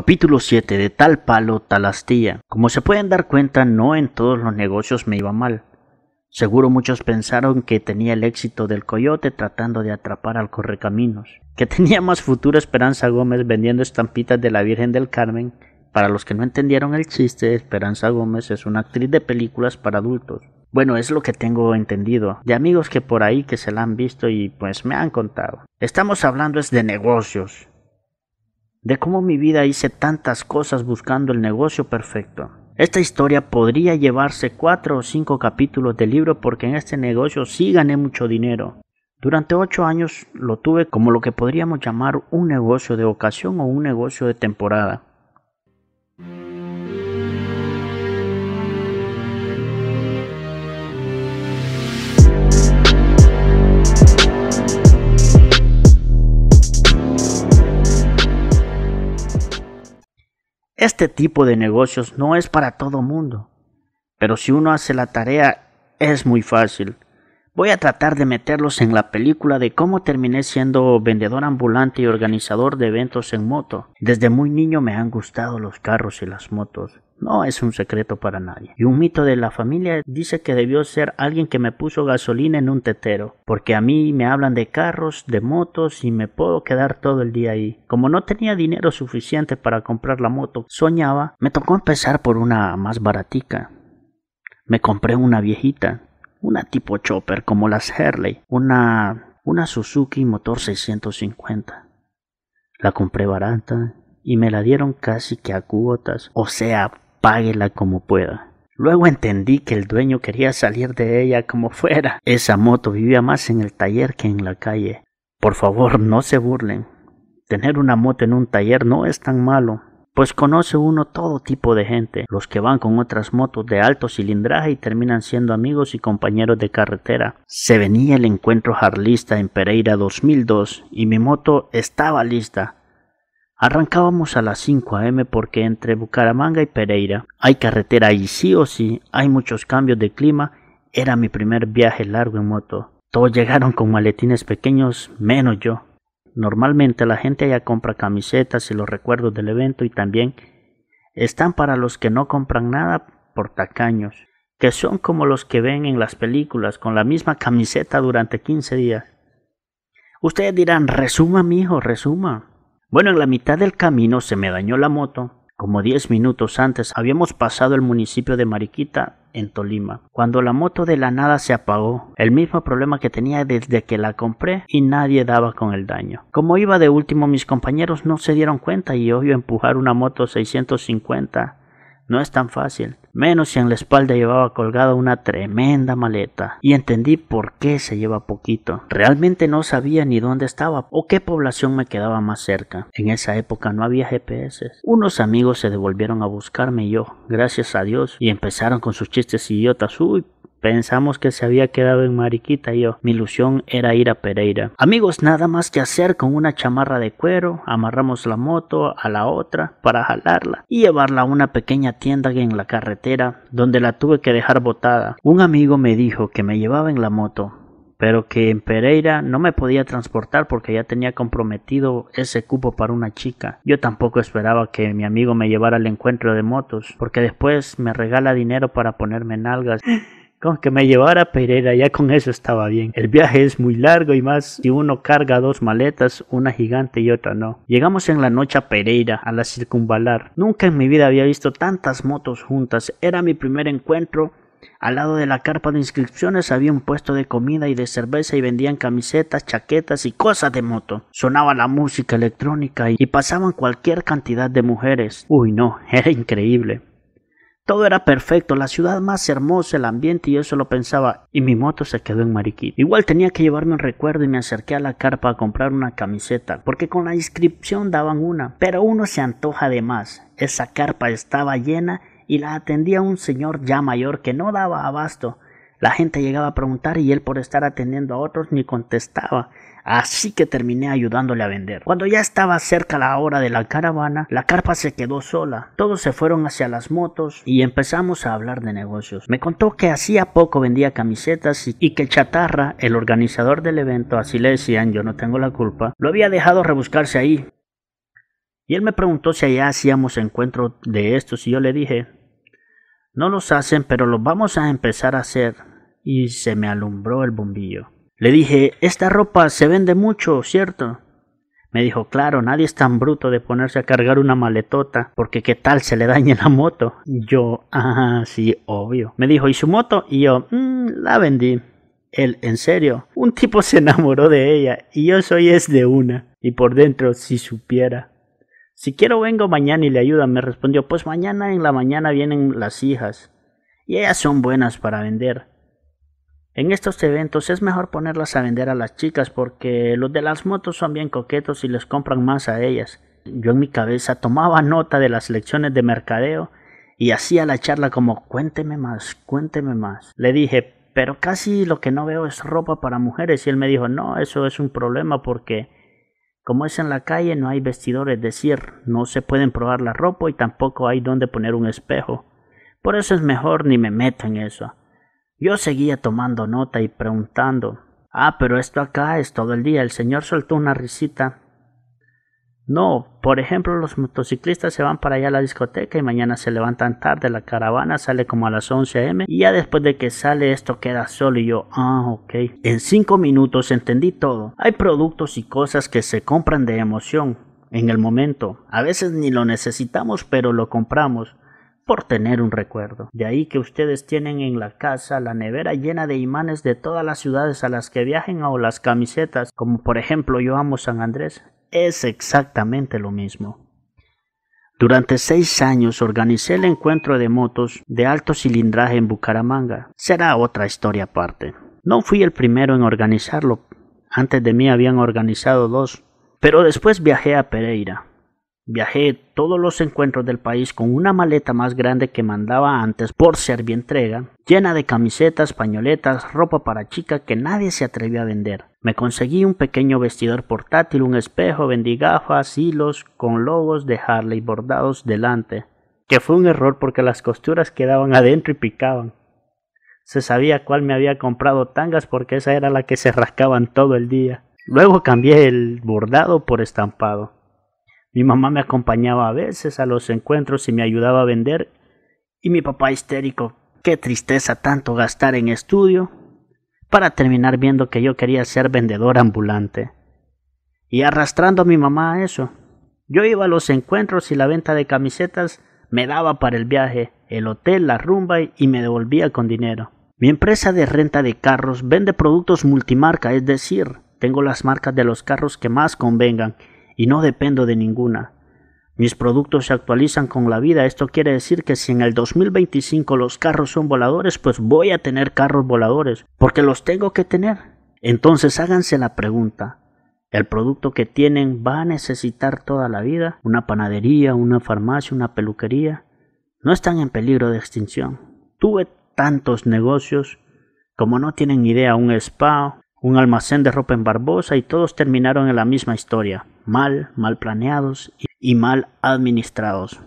Capítulo 7 de tal palo, tal astilla. Como se pueden dar cuenta, no en todos los negocios me iba mal. Seguro muchos pensaron que tenía el éxito del coyote tratando de atrapar al correcaminos, que tenía más futuro Esperanza Gómez vendiendo estampitas de la Virgen del Carmen. Para los que no entendieron el chiste, Esperanza Gómez es una actriz de películas para adultos. Bueno, es lo que tengo entendido, de amigos que por ahí que se la han visto y pues me han contado. Estamos hablando es de negocios, de cómo mi vida hice tantas cosas buscando el negocio perfecto. Esta historia podría llevarse cuatro o cinco capítulos del libro porque en este negocio sí gané mucho dinero. Durante ocho años lo tuve como lo que podríamos llamar un negocio de ocasión o un negocio de temporada. Este tipo de negocios no es para todo mundo, pero si uno hace la tarea es muy fácil. Voy a tratar de meterlos en la película de cómo terminé siendo vendedor ambulante y organizador de eventos en moto. Desde muy niño me han gustado los carros y las motos no es un secreto para nadie. Y un mito de la familia dice que debió ser alguien que me puso gasolina en un tetero, porque a mí me hablan de carros, de motos y me puedo quedar todo el día ahí. Como no tenía dinero suficiente para comprar la moto, soñaba, me tocó empezar por una más baratica. Me compré una viejita, una tipo chopper como las Harley, una, una Suzuki motor 650. La compré barata y me la dieron casi que a cuotas, o sea, páguela como pueda. Luego entendí que el dueño quería salir de ella como fuera. Esa moto vivía más en el taller que en la calle. Por favor, no se burlen. Tener una moto en un taller no es tan malo, pues conoce uno todo tipo de gente, los que van con otras motos de alto cilindraje y terminan siendo amigos y compañeros de carretera. Se venía el encuentro jarlista en Pereira 2002 y mi moto estaba lista. Arrancábamos a las 5 a.m. porque entre Bucaramanga y Pereira hay carretera y sí o sí hay muchos cambios de clima. Era mi primer viaje largo en moto. Todos llegaron con maletines pequeños, menos yo. Normalmente la gente allá compra camisetas y los recuerdos del evento y también están para los que no compran nada por tacaños, que son como los que ven en las películas con la misma camiseta durante 15 días. Ustedes dirán, resuma, mijo, resuma. Bueno, en la mitad del camino se me dañó la moto. Como 10 minutos antes habíamos pasado el municipio de Mariquita, en Tolima, cuando la moto de la nada se apagó, el mismo problema que tenía desde que la compré y nadie daba con el daño. Como iba de último mis compañeros no se dieron cuenta y obvio empujar una moto 650 no es tan fácil menos si en la espalda llevaba colgada una tremenda maleta, y entendí por qué se lleva poquito. Realmente no sabía ni dónde estaba o qué población me quedaba más cerca. En esa época no había GPS. Unos amigos se devolvieron a buscarme y yo, gracias a Dios, y empezaron con sus chistes idiotas. Uy, Pensamos que se había quedado en Mariquita y yo. Mi ilusión era ir a Pereira. Amigos, nada más que hacer con una chamarra de cuero, amarramos la moto a la otra para jalarla y llevarla a una pequeña tienda en la carretera donde la tuve que dejar botada. Un amigo me dijo que me llevaba en la moto, pero que en Pereira no me podía transportar porque ya tenía comprometido ese cupo para una chica. Yo tampoco esperaba que mi amigo me llevara al encuentro de motos, porque después me regala dinero para ponerme en nalgas. Con que me llevara a Pereira, ya con eso estaba bien. El viaje es muy largo y más si uno carga dos maletas, una gigante y otra no. Llegamos en la noche a Pereira, a la circunvalar. Nunca en mi vida había visto tantas motos juntas. Era mi primer encuentro al lado de la carpa de inscripciones había un puesto de comida y de cerveza y vendían camisetas, chaquetas y cosas de moto. Sonaba la música electrónica y, pasaban cualquier cantidad de mujeres. Uy no, era increíble. Todo era perfecto, la ciudad más hermosa, el ambiente y yo solo pensaba, y mi moto se quedó en Mariquí. Igual tenía que llevarme un recuerdo y me acerqué a la carpa a comprar una camiseta, porque con la inscripción daban una, pero uno se antoja de más. Esa carpa estaba llena y la atendía un señor ya mayor que no daba abasto la gente llegaba a preguntar y él por estar atendiendo a otros ni contestaba. Así que terminé ayudándole a vender. Cuando ya estaba cerca la hora de la caravana, la carpa se quedó sola. Todos se fueron hacia las motos y empezamos a hablar de negocios. Me contó que hacía poco vendía camisetas y, que el Chatarra, el organizador del evento, así le decían, yo no tengo la culpa, lo había dejado rebuscarse ahí. Y él me preguntó si allá hacíamos encuentro de estos y yo le dije, no los hacen, pero los vamos a empezar a hacer y se me alumbró el bombillo. Le dije, esta ropa se vende mucho, ¿cierto? Me dijo, claro, nadie es tan bruto de ponerse a cargar una maletota, porque qué tal se le dañe la moto. Yo, ah, sí, obvio. Me dijo, ¿y su moto? Y yo, mmm, la vendí. Él, en serio, un tipo se enamoró de ella, y yo soy es de una. Y por dentro, si supiera. Si quiero vengo mañana y le ayuda, me respondió, pues mañana en la mañana vienen las hijas. Y ellas son buenas para vender. En estos eventos es mejor ponerlas a vender a las chicas porque los de las motos son bien coquetos y les compran más a ellas. Yo en mi cabeza tomaba nota de las lecciones de mercadeo y hacía la charla como cuénteme más, cuénteme más. Le dije, pero casi lo que no veo es ropa para mujeres y él me dijo, no, eso es un problema porque como es en la calle no hay vestidores es decir, no se pueden probar la ropa y tampoco hay donde poner un espejo. Por eso es mejor ni me meto en eso. Yo seguía tomando nota y preguntando. Ah, pero esto acá es todo el día. El señor soltó una risita. No, por ejemplo, los motociclistas se van para allá a la discoteca y mañana se levantan tarde, la caravana sale como a las 11 a.m. y ya después de que sale esto queda solo y yo, ah, ok. En cinco minutos entendí todo. Hay productos y cosas que se compran de emoción, en el momento. A veces ni lo necesitamos, pero lo compramos por tener un recuerdo. De ahí que ustedes tienen en la casa la nevera llena de imanes de todas las ciudades a las que viajen o las camisetas, como por ejemplo yo amo San Andrés, es exactamente lo mismo. Durante seis años organicé el encuentro de motos de alto cilindraje en Bucaramanga. Será otra historia aparte. No fui el primero en organizarlo. Antes de mí habían organizado dos. Pero después viajé a Pereira, Viajé todos los encuentros del país con una maleta más grande que mandaba antes por ser entrega, llena de camisetas, pañoletas, ropa para chica que nadie se atrevió a vender. Me conseguí un pequeño vestidor portátil, un espejo, vendigafas, hilos con logos de Harley bordados delante, que fue un error porque las costuras quedaban adentro y picaban. Se sabía cuál me había comprado tangas porque esa era la que se rascaban todo el día. Luego cambié el bordado por estampado. Mi mamá me acompañaba a veces a los encuentros y me ayudaba a vender. Y mi papá histérico, qué tristeza tanto gastar en estudio para terminar viendo que yo quería ser vendedor ambulante. Y arrastrando a mi mamá a eso. Yo iba a los encuentros y la venta de camisetas me daba para el viaje, el hotel, la rumba y me devolvía con dinero. Mi empresa de renta de carros vende productos multimarca, es decir, tengo las marcas de los carros que más convengan y no dependo de ninguna. Mis productos se actualizan con la vida. Esto quiere decir que si en el 2025 los carros son voladores, pues voy a tener carros voladores, porque los tengo que tener. Entonces háganse la pregunta. ¿El producto que tienen va a necesitar toda la vida? ¿Una panadería, una farmacia, una peluquería? No están en peligro de extinción. Tuve tantos negocios como no tienen idea, un spa, un almacén de ropa en Barbosa y todos terminaron en la misma historia, mal, mal planeados y mal administrados.